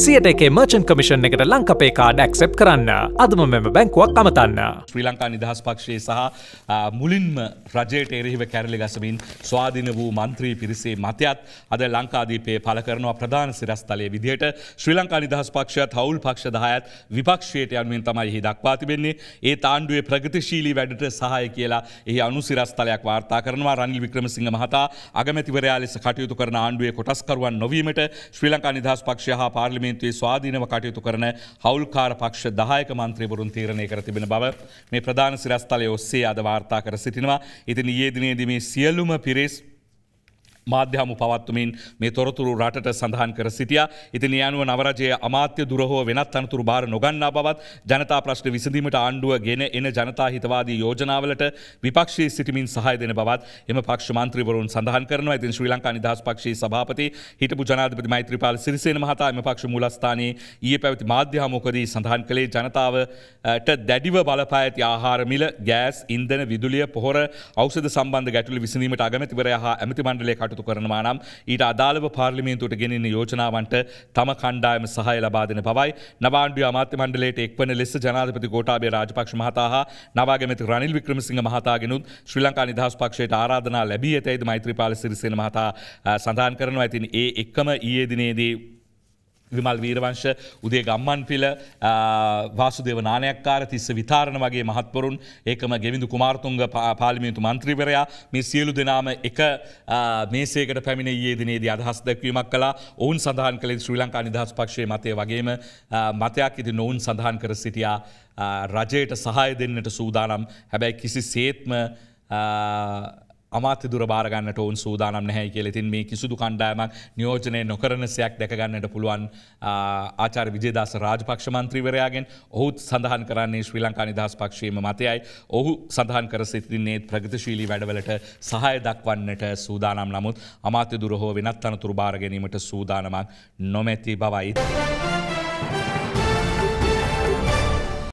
සියට එකේ මර්චන් කමිෂන් එකට ලංකපේ කාඩ ඇක්සෙප් කරන්න අදම මෙම බැංකුවක් අමතන්න ශ්‍රී ලංකා නිදහස් පක්ෂයේ සහ මුලින්ම රජයට එරෙහිව කැරලි ගසමින් ස්වාධීන වූ මන්ත්‍රී පිරිසේ මතයත් අද ලංකාදීපේ පල කරනවා ප්‍රධාන සිරස්තලයේ විදිහට ශ්‍රී ලංකා නිදහස් පක්ෂයත් හවුල් පක්ෂ දහයත් විපක්ෂයට යනුවෙන් තමයි එහි දක්වා තිබෙන්නේ ඒ තාණ්ඩුවේ ප්‍රගතිශීලී වැඩට සහය කියලා එහි අනුසිරස්තලයක් වාර්තා කරනවා රනිල් වික්‍රමසිංහ මහතා අගමැතිවරයා ලෙස කටයුතු කරන ආණ්ඩුවේ කොටස්කරුවන් නොවීමට ශ්‍රී ලංකා නිදහස් පක්ෂය හා පාර්ලිමේ පාර්ලිමේන්තුවේ ස්වාධීනව කටයුතු කරන හවුල්කාර පක්ෂ දායක මන්ත්‍රීවරුන් තීරණය කර තිබෙන බව මේ ප්‍රධාන සිරස්ථලය ඔස්සේ අද වාර්තා කර සිටිනවා. ඉතින් ඊයේ දිනේදී මේ සියලුම පිරිස් මාධ්‍යහම පවත්තුමින් මේ තොරතුරු රටට සඳහන් කර සිටිය ඉතින් යනුව නවරජය අමාත්‍ය දුරහෝ වෙනත් අනතුරු බාර නොගන්නා බවත් ජනතා ප්‍රශ්න විසඳීමට ආණ්ඩුව ගෙන එන ජනතා හිතවාදී යෝජනාවලට විපක්ෂී සිටිමින් සහය දෙන බවත් එම පක්ෂ මන්ත්‍රවරුන් සඳහන් කරන ඇතින් ශ්‍රී ලංකා නිදහස් පක්ෂී සභාපති හිටපු ජනාධපති මෛත්‍රපාල සිරිසේන මහතා එම පක්ෂ මූලස්ථානයේ ඊය පැවති මාධ්‍යහමෝකදී සඳහන් කළේ ජනතාවට දැඩිව බලපෑති ආහාරමිල ගෑස් ඉන්දන විදුලිය පොහොර අවසද සම්බන්ධ ගැටලු විසඳීමට අගමැතිවරයා ඇමති මණ්ඩලේ කටු කටයුතු කරනවා නම් ඊට අදාළව පාර්ලිමේන්තුවට ගෙනන්න යෝජනාවන්ට තම කණ්ඩායම සහය ලබාදෙන බවයි නවාන්ඩිය අමාත්‍ය මණ්ඩලයට එක්වන ලෙස ජනාධපති ගෝටාබේ රාජපක්ෂ මහතා හා නවාගමති රනිල් වික්‍රමසිංහ මහතාගෙනුත් ශ්‍රී ලංකා නිදහස් පක්ෂයට ආරාධනා ලැබී ඇතයිද මෛත්‍රපාල සිරිසෙන මහතා සඳහන් කරනවා ඇතින් ඒ එක්කම ඊයේ දිනේදී විමල් වීරවංශ උදේ ගම්මන් පිල වාසුදේව නානයක්කාර තිස්ස විතාරණ වගේ මහත්වරුන් ඒකම ගෙවිඳු කුමාර්තුන්ග පාලිමිතු මන්ත්‍රීවරයා මේ සියලු දෙනාම එක මේසේකට පැමිණ ඒදිනේද අදහස් දැක්වීමක් කලා ඔවුන් සඳහන් කළේ ශ්‍රී ලංකා නිදහස් පක්ෂය මතය වගේම මතයක් ඉති නොවුන් සඳහන් කර සිටියා රජයට සහය දෙන්නට සූදානම් හැබැයි කිසි සේත්ම අමාත්‍ය දුර භාරගන්නට ඔවන් සූදානම් නැහැ කියල තින් මේ කිසිදු කණ්ඩායමක් නියෝජනය නොකරනසයක් දැකගන්නට පුළුවන් ආචාර විජේදස රාජපක්ෂ මන්ත්‍රීවරයාගෙන් ඔහුත් සඳහන් කරන්නේ ශ්‍රී ලංකා නිදහස් පක්ෂීම මතයයි ඔහු සඳහන් කර සිතින්නේත් ප්‍රගතිශීලී වැඩවලට සහය දක්වන්නට සූදානම් නමුත් අමාත්‍ය දුරහෝ වෙනත් අනතුරු භාරගැනීමට සූදානමක් නොමැති බවයි.